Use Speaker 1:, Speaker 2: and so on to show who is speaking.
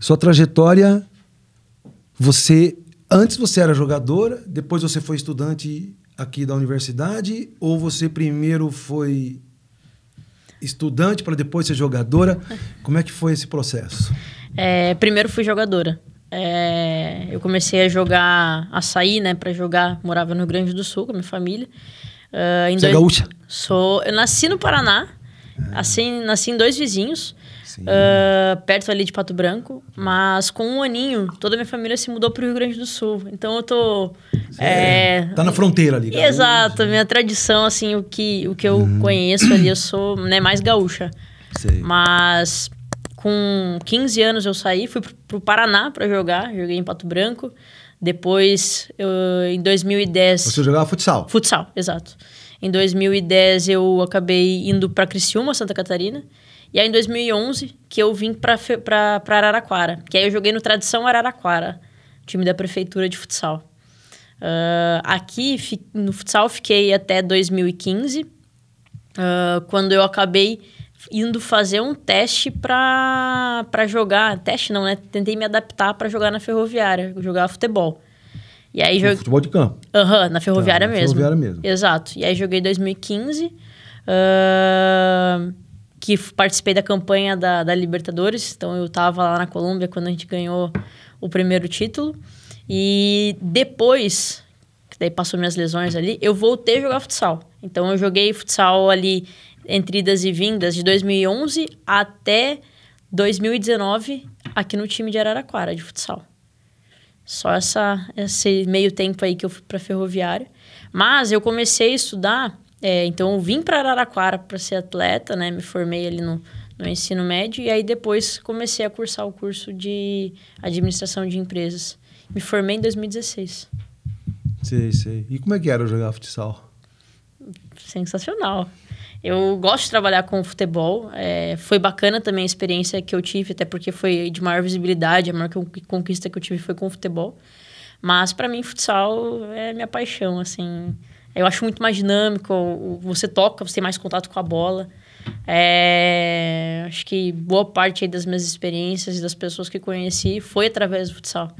Speaker 1: Sua trajetória, você antes você era jogadora, depois você foi estudante aqui da universidade ou você primeiro foi estudante para depois ser jogadora? Como é que foi esse processo? É, primeiro fui jogadora. É, eu comecei a jogar, a sair, né, para jogar. Morava no Rio Grande do Sul com a minha família. Uh, Você é dois... é gaúcha? Sou, eu nasci no Paraná. É. Assim, nasci em dois vizinhos uh, perto ali de Pato Branco. Mas com um aninho, toda a minha família se mudou para o Rio Grande do Sul. Então eu tô. É, tá na fronteira ali. Tá exato, minha tradição, assim, o que, o que eu uhum. conheço ali, eu sou né, mais gaúcha. Sei. Mas com 15 anos eu saí, fui para o Paraná para jogar, joguei em Pato Branco. Depois, eu, em 2010. Você jogava futsal? Futsal, exato. Em 2010 eu acabei indo para Criciúma, Santa Catarina. E aí, em 2011, que eu vim pra, Araraquara. Que aí eu joguei no Tradição Araraquara, time da prefeitura de futsal. Uh, aqui, no futsal, fiquei até 2015, uh, ah, quando eu acabei indo fazer um teste pra, jogar. Teste não, né? Tentei me adaptar para jogar na ferroviária, jogar futebol. E aí Futebol de campo. Aham, uhum, na ferroviária tá, na mesmo. Ferroviária mesmo. Exato. E aí joguei 2015. Uh que participei da campanha da, da Libertadores. Então, eu estava lá na Colômbia quando a gente ganhou o primeiro título. E depois, que daí passou minhas lesões ali, eu voltei a jogar futsal. Então, eu joguei futsal ali entre idas e vindas de 2011 até 2019 aqui no time de Araraquara de futsal. Só essa, esse meio tempo aí que eu fui para ferroviária. Mas eu comecei a estudar é, então eu vim para Araraquara para ser atleta, né? Me formei ali no, no ensino médio e aí depois comecei a cursar o curso de administração de empresas. Me formei em 2016. Sei, sei. E como é que era jogar futsal? Sensacional. Eu gosto de trabalhar com futebol. É, foi bacana também a experiência que eu tive, até porque foi de maior visibilidade, a maior conquista que eu tive foi com futebol. Mas para mim, futsal é minha paixão, assim. Eu acho muito mais dinâmico. Você toca, você tem mais contato com a bola. É, acho que boa parte das minhas experiências e das pessoas que conheci foi através do futsal.